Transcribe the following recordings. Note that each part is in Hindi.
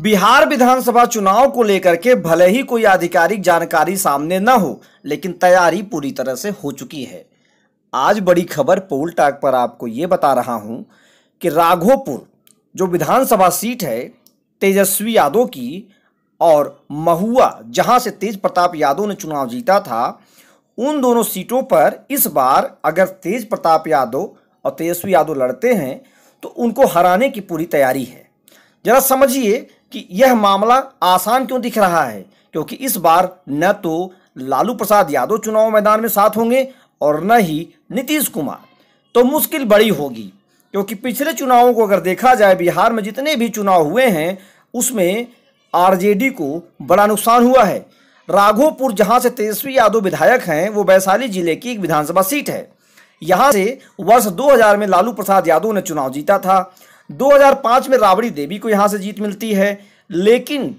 बिहार विधानसभा चुनाव को लेकर के भले ही कोई आधिकारिक जानकारी सामने न हो लेकिन तैयारी पूरी तरह से हो चुकी है आज बड़ी खबर पोल टैग पर आपको ये बता रहा हूं कि राघोपुर जो विधानसभा सीट है तेजस्वी यादव की और महुआ जहां से तेज प्रताप यादव ने चुनाव जीता था उन दोनों सीटों पर इस बार अगर तेज प्रताप यादव और तेजस्वी यादव लड़ते हैं तो उनको हराने की पूरी तैयारी है जरा समझिए कि यह मामला आसान क्यों दिख रहा है क्योंकि इस बार न तो लालू प्रसाद यादव चुनाव मैदान में साथ होंगे और न ही नीतीश कुमार तो मुश्किल बड़ी होगी क्योंकि पिछले चुनावों को अगर देखा जाए बिहार में जितने भी चुनाव हुए हैं उसमें आरजेडी को बड़ा नुकसान हुआ है राघोपुर जहां से तेजस्वी यादव विधायक हैं वो वैशाली जिले की एक विधानसभा सीट है यहां से वर्ष 2000 में लालू प्रसाद यादव ने चुनाव जीता था 2005 में राबड़ी देवी को यहां से जीत मिलती है लेकिन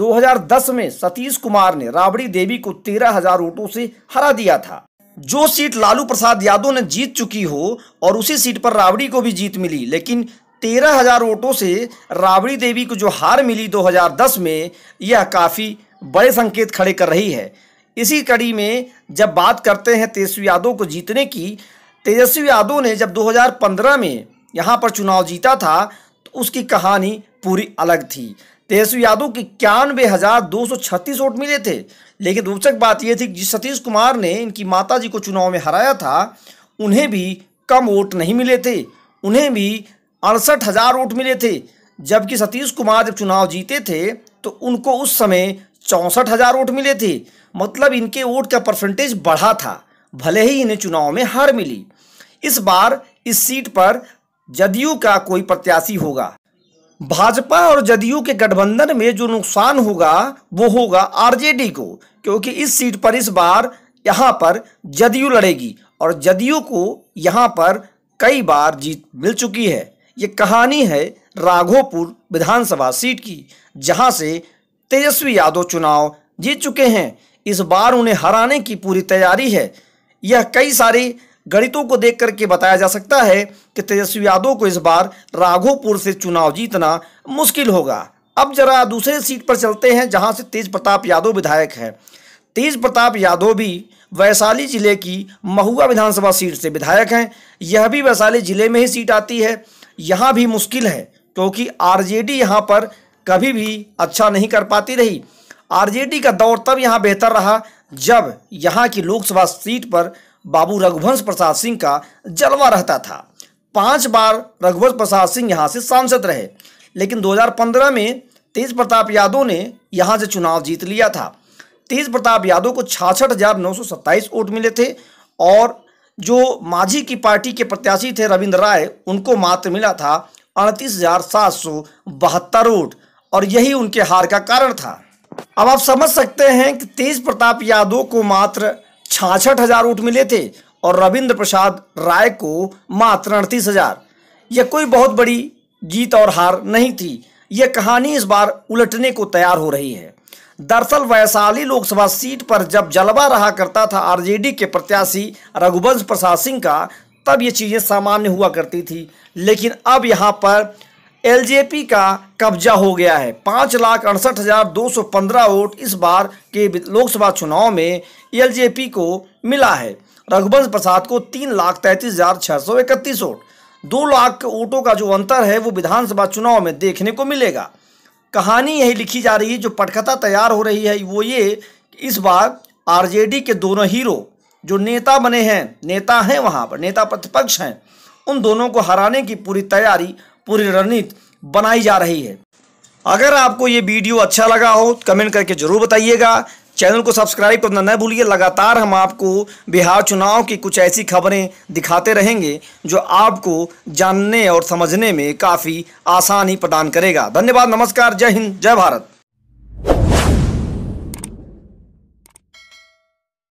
2010 में सतीश कुमार ने राबड़ी देवी को तेरह हजार वोटों से हरा दिया था जो सीट लालू प्रसाद यादव ने जीत चुकी हो और उसी सीट पर राबड़ी को भी जीत मिली लेकिन तेरह हजार वोटों से राबड़ी देवी को जो हार मिली 2010 में यह काफ़ी बड़े संकेत खड़े कर रही है इसी कड़ी में जब बात करते हैं तेजस्वी यादव को जीतने की तेजस्वी यादव ने जब 2015 में यहाँ पर चुनाव जीता था तो उसकी कहानी पूरी अलग थी तेजस्वी यादव के इक्यानवे हज़ार दो सौ छत्तीस वोट मिले थे लेकिन रोचक बात यह थी कि जिस सतीश कुमार ने इनकी माता जी को चुनाव में हराया था उन्हें भी कम वोट नहीं मिले थे उन्हें भी अड़सठ हज़ार वोट मिले थे जबकि सतीश कुमार जब चुनाव जीते थे तो उनको उस समय चौंसठ हजार वोट मिले थे मतलब इनके वोट का परसेंटेज बढ़ा था भले ही इन्हें चुनाव में हार मिली इस बार इस सीट पर जदयू का कोई प्रत्याशी होगा भाजपा और जदयू के गठबंधन में जो नुकसान होगा वो होगा आरजेडी को क्योंकि इस सीट पर इस बार यहाँ पर जदयू लड़ेगी और जदयू को यहाँ पर कई बार जीत मिल चुकी है ये कहानी है राघोपुर विधानसभा सीट की जहाँ से तेजस्वी यादव चुनाव जीत चुके हैं इस बार उन्हें हराने की पूरी तैयारी है यह कई सारी गणितों को देख करके बताया जा सकता है कि तेजस्वी यादव को इस बार राघोपुर से चुनाव जीतना मुश्किल होगा अब जरा दूसरे सीट पर चलते हैं जहां से तेज प्रताप यादव विधायक हैं तेज प्रताप यादव भी वैशाली जिले की महुआ विधानसभा सीट से विधायक हैं यह भी वैशाली जिले में ही सीट आती है यहाँ भी मुश्किल है क्योंकि आरजेडी यहाँ पर कभी भी अच्छा नहीं कर पाती रही आरजेडी का दौर तब यहाँ बेहतर रहा जब यहाँ की लोकसभा सीट पर बाबू रघुवंश प्रसाद सिंह का जलवा रहता था पांच बार रघुवंश प्रसाद सिंह यहाँ से सांसद रहे लेकिन 2015 में तेज प्रताप यादव ने यहाँ से चुनाव जीत लिया था तेज प्रताप यादव को छाछठ वोट मिले थे और जो माझी की पार्टी के प्रत्याशी थे रविंद्र राय उनको मात्र मिला था अड़तीस वोट और यही उनके हार का कारण था अब आप समझ सकते हैं कि तेज प्रताप यादव को मात्र छाछठ हजार वोट मिले थे और रविंद्र प्रसाद राय को मात्र अड़तीस हजार यह कोई बहुत बड़ी जीत और हार नहीं थी यह कहानी इस बार उलटने को तैयार हो रही है दरअसल वैशाली लोकसभा सीट पर जब जलवा रहा करता था आरजेडी के प्रत्याशी रघुवंश प्रसाद सिंह का तब ये चीज़ें सामान्य हुआ करती थी लेकिन अब यहाँ पर एलजेपी का कब्जा हो गया है पाँच लाख अड़सठ हज़ार दो सौ पंद्रह वोट इस बार के लोकसभा चुनाव में एलजेपी को मिला है रघुवंश प्रसाद को तीन लाख तैंतीस हज़ार छः सौ इकतीस वोट दो लाख वोटों का जो अंतर है वो विधानसभा चुनाव में देखने को मिलेगा कहानी यही लिखी जा रही है जो पटकथा तैयार हो रही है वो ये इस बार आरजेडी के दोनों हीरो जो नेता बने हैं नेता हैं वहाँ पर नेता प्रतिपक्ष हैं उन दोनों को हराने की पूरी तैयारी पूरी रणनीति बनाई जा रही है अगर आपको ये वीडियो अच्छा लगा हो तो कमेंट करके ज़रूर बताइएगा चैनल को सब्सक्राइब करना न भूलिए लगातार हम आपको बिहार चुनाव की कुछ ऐसी खबरें दिखाते रहेंगे जो आपको जानने और समझने में काफ़ी आसानी प्रदान करेगा धन्यवाद नमस्कार जय हिंद जय भारत